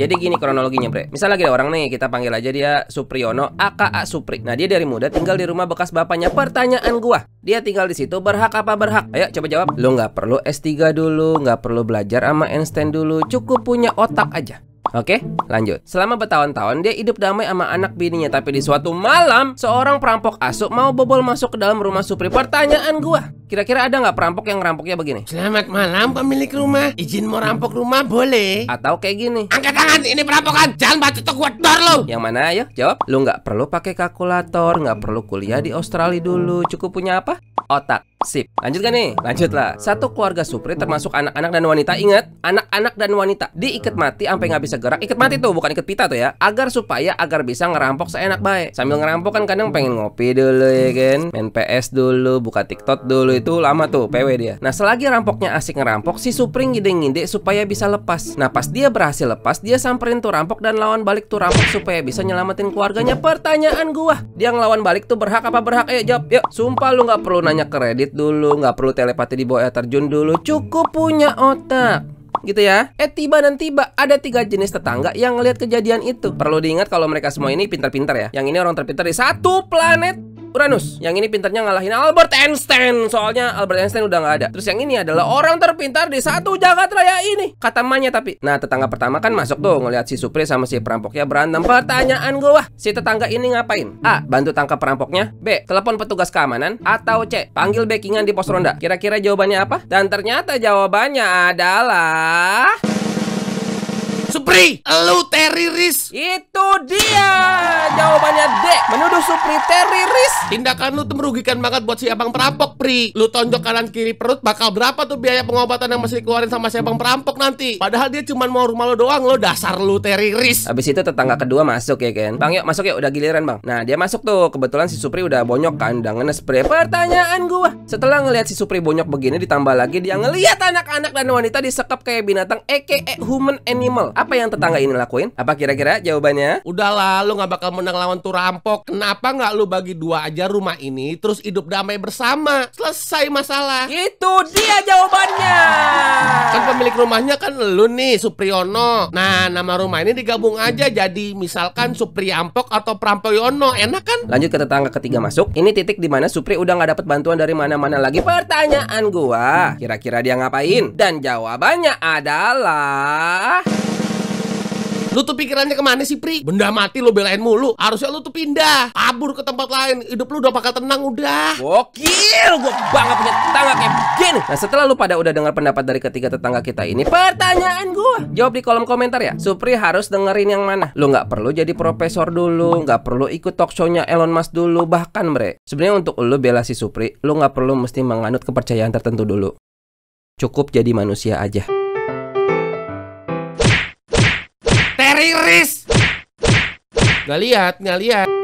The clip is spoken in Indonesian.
Jadi gini kronologinya bre Misalnya lagi ada orang nih Kita panggil aja dia Supriyono AKA Supri Nah dia dari muda tinggal di rumah bekas bapaknya Pertanyaan gua Dia tinggal di situ berhak apa berhak Ayo coba jawab Lo nggak perlu S3 dulu nggak perlu belajar sama Einstein dulu Cukup punya otak aja Oke, lanjut. Selama bertahun-tahun dia hidup damai sama anak bininya, tapi di suatu malam seorang perampok asup mau bobol masuk ke dalam rumah Supri. Pertanyaan gua, kira-kira ada nggak perampok yang rampoknya begini? Selamat malam pemilik rumah, izin mau rampok rumah boleh? Atau kayak gini? Angkat tangan, ini perampokan, jangan tuh gua dor lu. Yang mana ya? jawab? Lu nggak perlu pakai kalkulator, nggak perlu kuliah di Australia dulu, cukup punya apa? Otak. Sip. Lanjut kan nih? Lanjut lah. Satu keluarga Supri termasuk anak-anak dan wanita. Ingat, anak-anak dan wanita diikat mati sampai nggak bisa gerak. Ikat mati tuh, bukan ikat pita tuh ya. Agar supaya agar bisa ngerampok seenak baik. Sambil ngerampok kan kadang pengen ngopi dulu ya kan. Main PS dulu, buka TikTok dulu itu lama tuh PW dia. Nah, selagi rampoknya asik ngerampok, si Supri ngide-ngide supaya bisa lepas. Nah, pas dia berhasil lepas, dia samperin tuh rampok dan lawan balik tuh rampok supaya bisa nyelamatin keluarganya. Pertanyaan gua, dia ngelawan balik tuh berhak apa berhak? Ayo eh, jawab. Yuk, sumpah lu nggak perlu nanya kredit dulu, nggak perlu telepati di bawah terjun dulu, cukup punya otak gitu ya. Eh tiba dan tiba ada tiga jenis tetangga yang ngelihat kejadian itu. Perlu diingat kalau mereka semua ini pintar-pintar ya. Yang ini orang terpintar di satu planet. Uranus. Hmm. Yang ini pintarnya ngalahin Albert Einstein. Soalnya Albert Einstein udah gak ada. Terus yang ini adalah orang terpintar di satu jagat raya ini. Kata Manya tapi. Nah, tetangga pertama kan masuk tuh ngeliat si Supri sama si perampoknya berantem. Pertanyaan gua, si tetangga ini ngapain? A. Bantu tangkap perampoknya. B. Telepon petugas keamanan. Atau C. Panggil backingan di pos ronda. Kira-kira jawabannya apa? Dan ternyata jawabannya adalah... Supri, lu teriris. Itu dia. Jawabannya Dek. Menuduh Supri teriris. Tindakan lu tuh merugikan banget buat si abang perampok, Pri. Lu tonjok kanan kiri perut bakal berapa tuh biaya pengobatan yang mesti keluarin sama si abang perampok nanti. Padahal dia cuma mau rumah lu doang, lo dasar lu teriris. Habis itu tetangga kedua masuk ya, Ken. Bang, yuk masuk ya, udah giliran, Bang. Nah, dia masuk tuh. Kebetulan si Supri udah bonyok kan, udah ngenes, Pri. Pertanyaan gua, setelah ngelihat si Supri bonyok begini ditambah lagi dia ngelihat anak-anak dan wanita disekap kayak binatang EKE human animal. Apa yang yang tetangga ini lakuin? Apa kira-kira jawabannya? Udahlah, lu gak bakal menang lawan tuh rampok. Kenapa gak lu bagi dua aja rumah ini, terus hidup damai bersama? Selesai masalah. Itu dia jawabannya. Kan pemilik rumahnya kan lu nih, Supriyono. Nah, nama rumah ini digabung aja jadi misalkan Supriyampok atau Prampoyono. Enak kan? Lanjut ke tetangga ketiga masuk. Ini titik dimana Supri udah gak dapet bantuan dari mana-mana lagi. Pertanyaan gua, kira-kira dia ngapain? Dan jawabannya adalah... Lu tuh pikirannya kemana sih, Pri? Benda mati lu belain mulu. Harusnya lu tuh pindah. Kabur ke tempat lain. Hidup lu udah bakal tenang udah. Gokil, gue bangga punya tetangga kayak begini. Nah, setelah lu pada udah dengar pendapat dari ketiga tetangga kita ini, pertanyaan gua, Jawab di kolom komentar ya. Supri harus dengerin yang mana? Lu nggak perlu jadi profesor dulu, nggak perlu ikut talk show-nya Elon Musk dulu, bahkan bre. Sebenarnya untuk lu bela si Supri, lu nggak perlu mesti menganut kepercayaan tertentu dulu. Cukup jadi manusia aja. Meriris. Gak lihat, gak lihat.